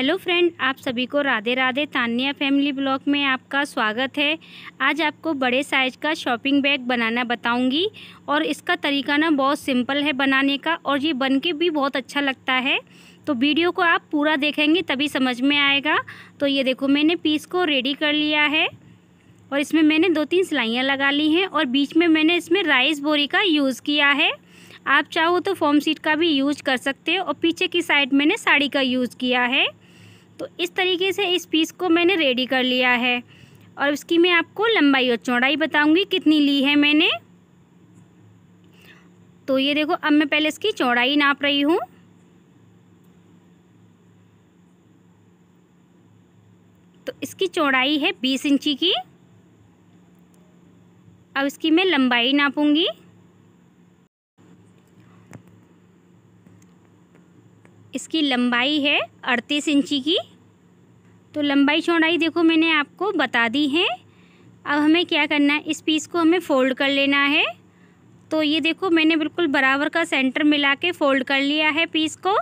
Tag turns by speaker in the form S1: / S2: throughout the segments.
S1: hello friend आप सभी को राधे राधे तानिया फैमिली ब्लॉग में आपका स्वागत है आज आपको बड़े साइज का शॉपिंग बैग बनाना बताऊंगी और इसका तरीका ना बहुत सिंपल है बनाने का और ये बन के भी बहुत अच्छा लगता है तो वीडियो को आप पूरा देखेंगे तभी समझ में आएगा तो ये देखो मैंने पीस को रेडी कर लिया है और इसमें मैंने दो तीन सिलाइयाँ लगा ली हैं और बीच में मैंने इसमें राइस बोरी का यूज़ किया है आप चाहो तो फॉर्म सीट का भी यूज कर सकते हो और पीछे की साइड मैंने साड़ी का यूज़ किया है तो इस तरीके से इस पीस को मैंने रेडी कर लिया है और इसकी मैं आपको लंबाई और चौड़ाई बताऊंगी कितनी ली है मैंने तो ये देखो अब मैं पहले इसकी चौड़ाई नाप रही हूँ तो इसकी चौड़ाई है बीस इंची की अब इसकी मैं लंबाई नापूंगी इसकी लंबाई है अड़तीस इंची की तो लंबाई चौड़ाई देखो मैंने आपको बता दी है अब हमें क्या करना है इस पीस को हमें फ़ोल्ड कर लेना है तो ये देखो मैंने बिल्कुल बराबर का सेंटर मिला के फ़ोल्ड कर लिया है पीस को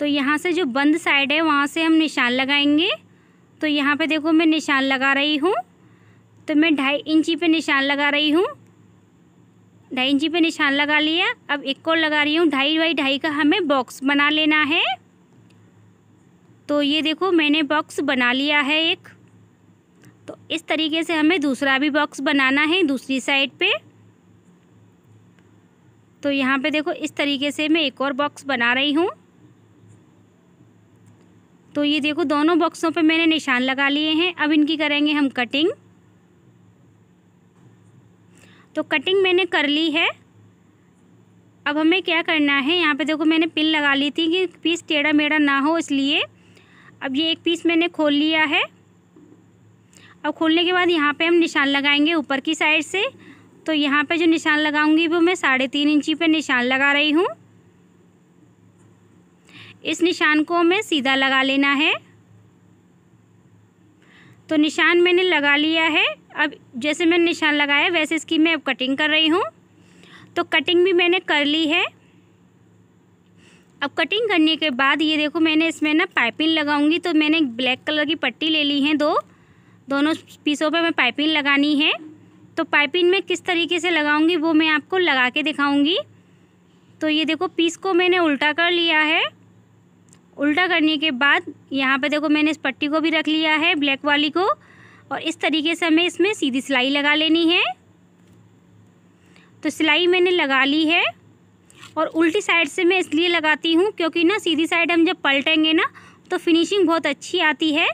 S1: तो यहाँ से जो बंद साइड है वहाँ से हम निशान लगाएंगे तो यहाँ पे देखो मैं निशान लगा रही हूँ तो मैं ढाई इंची पे निशान लगा रही हूँ ढाई इंची पे निशान लगा लिया अब एक और लगा रही हूँ ढाई बाई ढाई का हमें बॉक्स बना लेना है तो ये देखो मैंने बॉक्स बना लिया है एक तो इस तरीके से हमें दूसरा भी बॉक्स बनाना है दूसरी साइड पे तो यहाँ पे देखो इस तरीके से मैं एक और बॉक्स बना रही हूँ तो ये देखो दोनों बॉक्सों पे मैंने निशान लगा लिए हैं अब इनकी करेंगे हम कटिंग तो कटिंग मैंने कर ली है अब हमें क्या करना है यहाँ पे देखो मैंने पिन लगा ली थी कि पीस टेढ़ा मेढ़ा ना हो इसलिए अब ये एक पीस मैंने खोल लिया है अब खोलने के बाद यहाँ पे हम निशान लगाएंगे ऊपर की साइड से तो यहाँ पे जो निशान लगाऊंगी वो मैं साढ़े तीन इंची पे निशान लगा रही हूँ इस निशान को हमें सीधा लगा लेना है तो निशान मैंने लगा लिया है अब जैसे मैंने निशान लगाया वैसे इसकी मैं अब कटिंग कर रही हूँ तो कटिंग भी मैंने कर ली है अब कटिंग करने के बाद ये देखो मैंने इसमें ना पाइपिंग लगाऊंगी तो मैंने ब्लैक कलर की पट्टी ले ली है दो दोनों पीसों पर मैं पाइपिंग लगानी है तो पाइपिंग में किस तरीके से लगाऊंगी वो मैं आपको लगा के दिखाऊंगी तो ये देखो पीस को मैंने उल्टा कर लिया है उल्टा करने के बाद यहाँ पे देखो मैंने इस पट्टी को भी रख लिया है ब्लैक वाली को और इस तरीके से हमें इसमें सीधी सिलाई लगा लेनी है तो सिलाई मैंने लगा ली है और उल्टी साइड से मैं इसलिए लगाती हूँ क्योंकि ना सीधी साइड हम जब पलटेंगे ना तो फिनिशिंग बहुत अच्छी आती है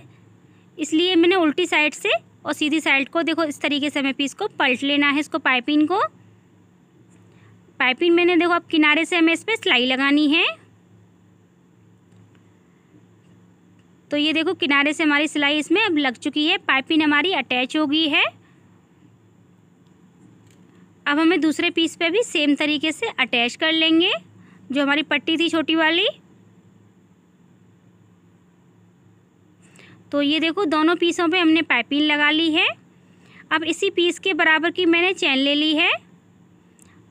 S1: इसलिए मैंने उल्टी साइड से और सीधी साइड को देखो इस तरीके से हमें पीस को पलट लेना है इसको पाइपिंग को पाइपिंग मैंने देखो अब किनारे से हमें इस पर सिलाई लगानी है तो ये देखो किनारे से हमारी सिलाई इसमें अब लग चुकी है पाइपिंग हमारी अटैच हो गई है अब हमें दूसरे पीस पे भी सेम तरीके से अटैच कर लेंगे जो हमारी पट्टी थी छोटी वाली तो ये देखो दोनों पीसों पे हमने पाइपिंग लगा ली है अब इसी पीस के बराबर की मैंने चैन ले ली है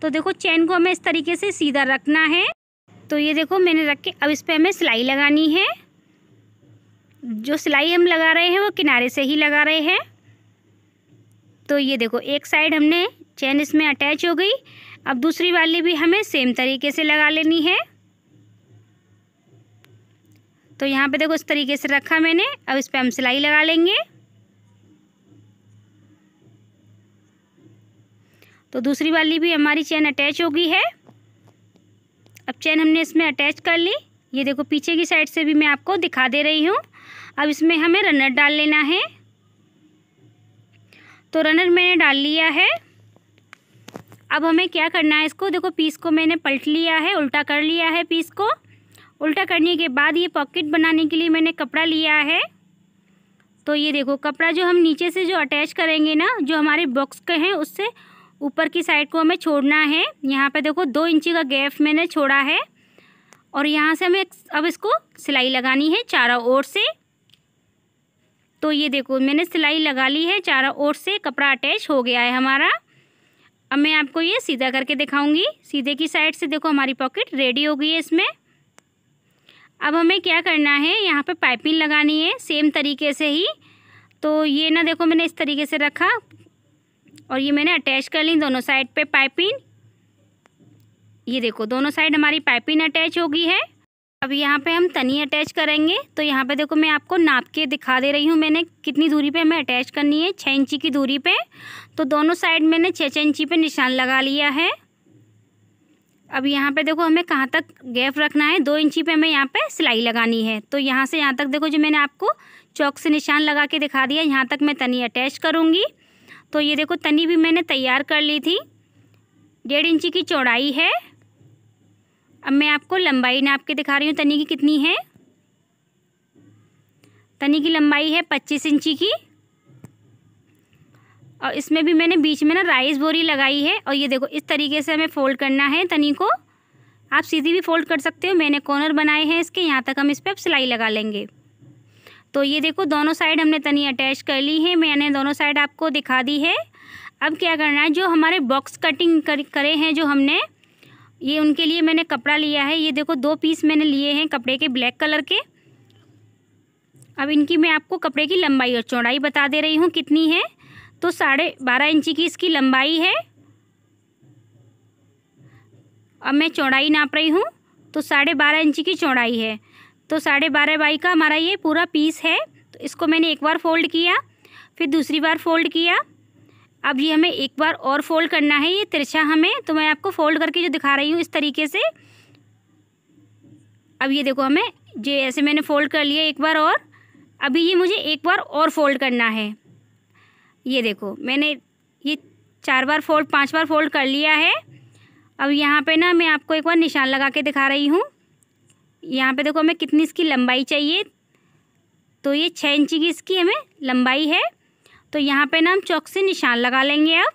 S1: तो देखो चैन को हमें इस तरीके से सीधा रखना है तो ये देखो मैंने रख के अब इस पर हमें सिलाई लगानी है जो सिलाई हम लगा रहे हैं वो किनारे से ही लगा रहे हैं तो ये देखो एक साइड हमने चैन इसमें अटैच हो गई अब दूसरी वाली भी हमें सेम तरीके से लगा लेनी है तो यहाँ पे देखो इस तरीके से रखा मैंने अब इस पर हम सिलाई लगा लेंगे तो दूसरी वाली भी हमारी चैन अटैच हो गई है अब चैन हमने इसमें अटैच कर ली ये देखो पीछे की साइड से भी मैं आपको दिखा दे रही हूँ अब इसमें हमें रनर डाल लेना है तो रनर मैंने डाल लिया है अब हमें क्या करना है इसको देखो पीस को मैंने पलट लिया है उल्टा कर लिया है पीस को उल्टा करने के बाद ये पॉकेट बनाने के लिए मैंने कपड़ा लिया है तो ये देखो कपड़ा जो हम नीचे से जो अटैच करेंगे ना जो हमारे बॉक्स के हैं उससे ऊपर की साइड को हमें छोड़ना है यहाँ पे देखो दो इंची का गैप मैंने छोड़ा है और यहाँ से हमें अब इसको सिलाई लगानी है चारों ओर से तो ये देखो मैंने सिलाई लगा ली है चारों ओर से कपड़ा अटैच हो गया है हमारा अब मैं आपको ये सीधा करके दिखाऊंगी सीधे की साइड से देखो हमारी पॉकेट रेडी हो गई है इसमें अब हमें क्या करना है यहाँ पे पाइपिंग लगानी है सेम तरीके से ही तो ये ना देखो मैंने इस तरीके से रखा और ये मैंने अटैच कर ली दोनों साइड पे पाइपिंग ये देखो दोनों साइड हमारी पाइपिंग अटैच हो गई है अब यहाँ पे हम तनी अटैच करेंगे तो यहाँ पे देखो मैं आपको नाप के दिखा दे रही हूँ मैंने कितनी दूरी पे हमें अटैच करनी है छः इंची की दूरी पे तो दोनों साइड मैंने छः छः इंची पे निशान लगा लिया है अब यहाँ पे देखो हमें कहाँ तक गैप रखना है दो इंची पे हमें यहाँ पे सिलाई लगानी है तो यहाँ से यहाँ तक देखो जो मैंने आपको चौक से निशान लगा के दिखा दिया यहाँ तक मैं तनी अटैच करूँगी तो ये देखो तनी भी मैंने तैयार कर ली थी डेढ़ इंची की चौड़ाई है अब मैं आपको लंबाई नाप के दिखा रही हूँ तनी की कितनी है तनी की लंबाई है पच्चीस इंची की और इसमें भी मैंने बीच में ना राइस बोरी लगाई है और ये देखो इस तरीके से हमें फ़ोल्ड करना है तनी को आप सीधी भी फ़ोल्ड कर सकते हो मैंने कॉर्नर बनाए हैं इसके यहाँ तक हम इस पर सिलाई लगा लेंगे तो ये देखो दोनों साइड हमने तनी अटैच कर ली है मैंने दोनों साइड आपको दिखा दी है अब क्या करना है जो हमारे बॉक्स कटिंग कर, करे हैं जो हमने ये उनके लिए मैंने कपड़ा लिया है ये देखो दो पीस मैंने लिए हैं कपड़े के ब्लैक कलर के अब इनकी मैं आपको कपड़े की लंबाई और चौड़ाई बता दे रही हूँ कितनी है तो साढ़े बारह इंची की इसकी लंबाई है अब मैं चौड़ाई नाप रही हूँ तो साढ़े बारह इंची की चौड़ाई है तो साढ़े बारह बाई का हमारा ये पूरा पीस है तो इसको मैंने एक बार फोल्ड किया फिर दूसरी बार फोल्ड किया अब ये हमें एक बार और फोल्ड करना है ये तिरछा हमें तो मैं आपको फोल्ड करके जो दिखा रही हूँ इस तरीके से अब ये देखो हमें जो ऐसे मैंने फोल्ड कर लिया एक बार और अभी ये मुझे एक बार और फोल्ड करना है ये देखो मैंने ये चार बार फोल्ड पांच बार फोल्ड कर लिया है अब यहाँ पे ना मैं आपको एक बार निशान लगा के दिखा रही हूँ यहाँ पे देखो हमें कितनी इसकी लंबाई चाहिए तो ये छः इंची की इसकी हमें लंबाई है तो यहाँ पे ना हम चौक से निशान लगा लेंगे अब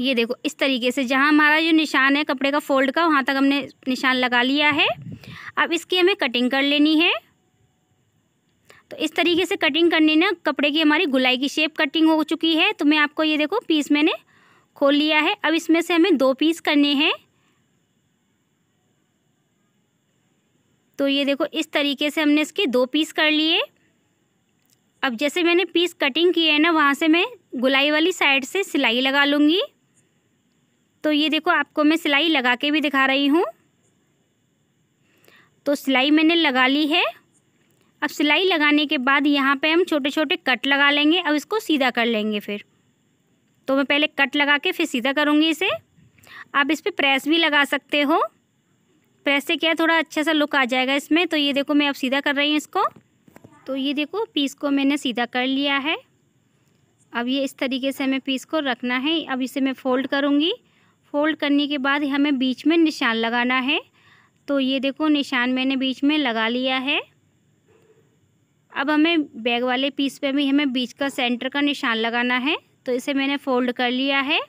S1: ये देखो इस तरीके से जहाँ हमारा जो निशान है कपड़े का फोल्ड का वहाँ तक हमने निशान लगा लिया है अब इसकी हमें कटिंग कर लेनी है तो इस तरीके से कटिंग करनी ना कपड़े की हमारी गुलाई की शेप कटिंग हो चुकी है तो मैं आपको ये देखो पीस मैंने खोल लिया है अब इसमें से हमें दो पीस करने हैं तो ये देखो इस तरीके से हमने इसके दो पीस कर लिए अब जैसे मैंने पीस कटिंग की है ना वहाँ से मैं गुलाई वाली साइड से सिलाई लगा लूँगी तो ये देखो आपको मैं सिलाई लगा के भी दिखा रही हूँ तो सिलाई मैंने लगा ली है अब सिलाई लगाने के बाद यहाँ पे हम छोटे छोटे कट लगा लेंगे अब इसको सीधा कर लेंगे फिर तो मैं पहले कट लगा के फिर सीधा करूँगी इसे आप इस पर प्रेस भी लगा सकते हो प्रेस से क्या थोड़ा अच्छा सा लुक आ जाएगा इसमें तो ये देखो मैं अब सीधा कर रही हूँ इसको तो ये देखो पीस को मैंने सीधा कर लिया है अब ये इस तरीके से हमें पीस को रखना है अब इसे मैं फ़ोल्ड करूँगी फ़ोल्ड करने के बाद हमें बीच में निशान लगाना है तो ये देखो निशान मैंने बीच में लगा लिया है अब हमें बैग वाले पीस पे भी हमें बीच का सेंटर का निशान लगाना है तो इसे मैंने फ़ोल्ड कर लिया है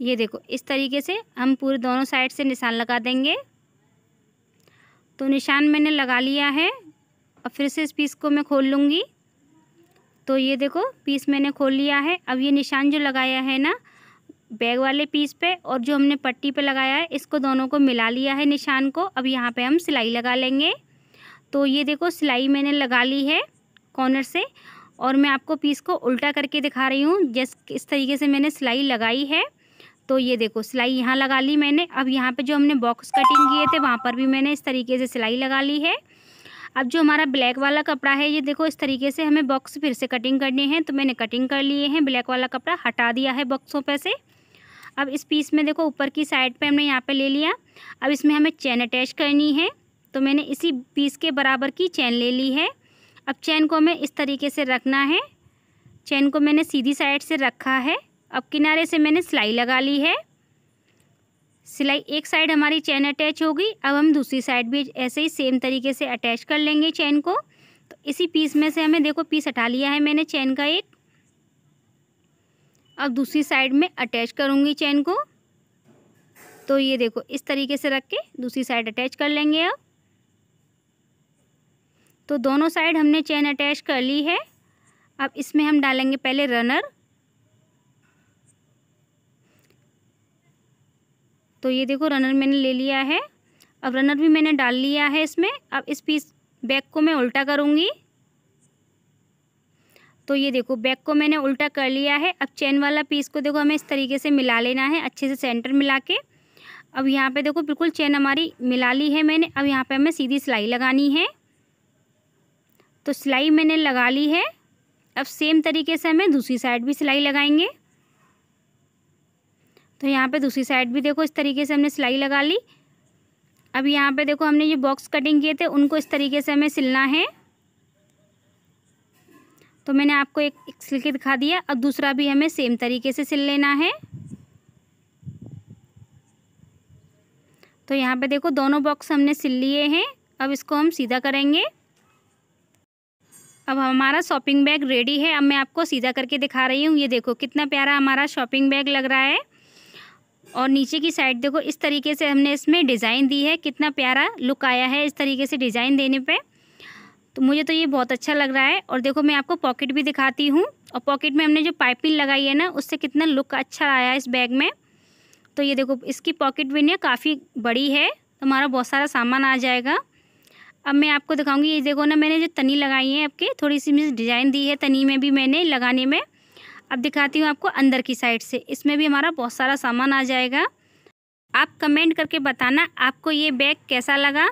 S1: ये देखो इस तरीके से हम पूरे दोनों साइड से निशान लगा देंगे तो निशान मैंने लगा लिया है और फिर से इस पीस को मैं खोल लूँगी तो ये देखो पीस मैंने खोल लिया है अब ये निशान जो लगाया है ना बैग वाले पीस पे और जो हमने पट्टी पे लगाया है इसको दोनों को मिला लिया है निशान को अब यहाँ पे हम सिलाई लगा लेंगे तो ये देखो सिलाई मैंने लगा ली है कॉर्नर से और मैं आपको पीस को उल्टा करके दिखा रही हूँ जिस इस तरीके से मैंने सिलाई लगाई है तो ये देखो सिलाई यहाँ लगा ली मैंने अब यहाँ पे जो हमने बॉक्स कटिंग किए थे वहाँ पर भी मैंने इस तरीके से सिलाई लगा ली है अब जो हमारा ब्लैक वाला कपड़ा है ये देखो इस तरीके से हमें बॉक्स फिर से कटिंग करने हैं तो मैंने कटिंग कर लिए हैं ब्लैक वाला कपड़ा हटा दिया है बॉक्सों पर से अब इस पीस में देखो ऊपर की साइड पर हमने यहाँ पर ले लिया अब इसमें हमें चैन अटैच करनी है तो मैंने इसी पीस के बराबर की चैन ले ली है अब चैन को हमें इस तरीके से रखना है चैन को मैंने सीधी साइड से रखा है अब किनारे से मैंने सिलाई लगा ली है सिलाई एक साइड हमारी चैन अटैच होगी अब हम दूसरी साइड भी ऐसे ही सेम तरीके से अटैच कर लेंगे चैन को तो इसी पीस में से हमें देखो पीस हटा लिया है मैंने चैन का एक अब दूसरी साइड में अटैच करूँगी चैन को तो ये देखो इस तरीके से रख के दूसरी साइड अटैच कर लेंगे अब तो दोनों साइड हमने चैन अटैच कर ली है अब इसमें हम डालेंगे पहले रनर तो ये देखो रनर मैंने ले लिया है अब रनर भी मैंने डाल लिया है इसमें अब इस पीस बैक को मैं उल्टा करूँगी तो ये देखो बैक को मैंने उल्टा कर लिया है अब चेन वाला पीस को देखो हमें इस तरीके से मिला लेना है अच्छे से सेंटर मिला के अब यहाँ पे देखो बिल्कुल चेन हमारी मिला ली है मैंने अब यहाँ पे हमें सीधी सिलाई लगानी है तो सिलाई मैंने लगा ली है अब सेम तरीके से हमें दूसरी साइड भी सिलाई लगाएंगे तो यहाँ पे दूसरी साइड भी देखो इस तरीके से हमने सिलाई लगा ली अब यहाँ पे देखो हमने ये बॉक्स कटिंग किए थे उनको इस तरीके से हमें सिलना है तो मैंने आपको एक, एक सिल के दिखा दिया अब दूसरा भी हमें सेम तरीके से सिल लेना है तो यहाँ पे देखो दोनों बॉक्स हमने सिल लिए हैं अब इसको हम सीधा करेंगे अब हमारा शॉपिंग बैग रेडी है अब मैं आपको सीधा करके दिखा रही हूँ ये देखो कितना प्यारा हमारा शॉपिंग बैग लग रहा है और नीचे की साइड देखो इस तरीके से हमने इसमें डिज़ाइन दी है कितना प्यारा लुक आया है इस तरीके से डिज़ाइन देने पे तो मुझे तो ये बहुत अच्छा लग रहा है और देखो मैं आपको पॉकेट भी दिखाती हूँ और पॉकेट में हमने जो पाइपिंग लगाई है ना उससे कितना लुक अच्छा आया है इस बैग में तो ये देखो इसकी पॉकेट भी ना काफ़ी बड़ी है हमारा बहुत सारा सामान आ जाएगा अब मैं आपको दिखाऊंगी ये देखो ना मैंने जो तनी लगाई है आपके थोड़ी सी मिस डिज़ाइन दी है तनी में भी मैंने लगाने में अब दिखाती हूँ आपको अंदर की साइड से इसमें भी हमारा बहुत सारा सामान आ जाएगा आप कमेंट करके बताना आपको ये बैग कैसा लगा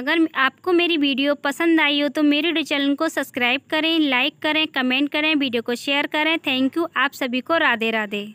S1: अगर आपको मेरी वीडियो पसंद आई हो तो मेरे चैनल को सब्सक्राइब करें लाइक करें कमेंट करें वीडियो को शेयर करें थैंक यू आप सभी को राधे राधे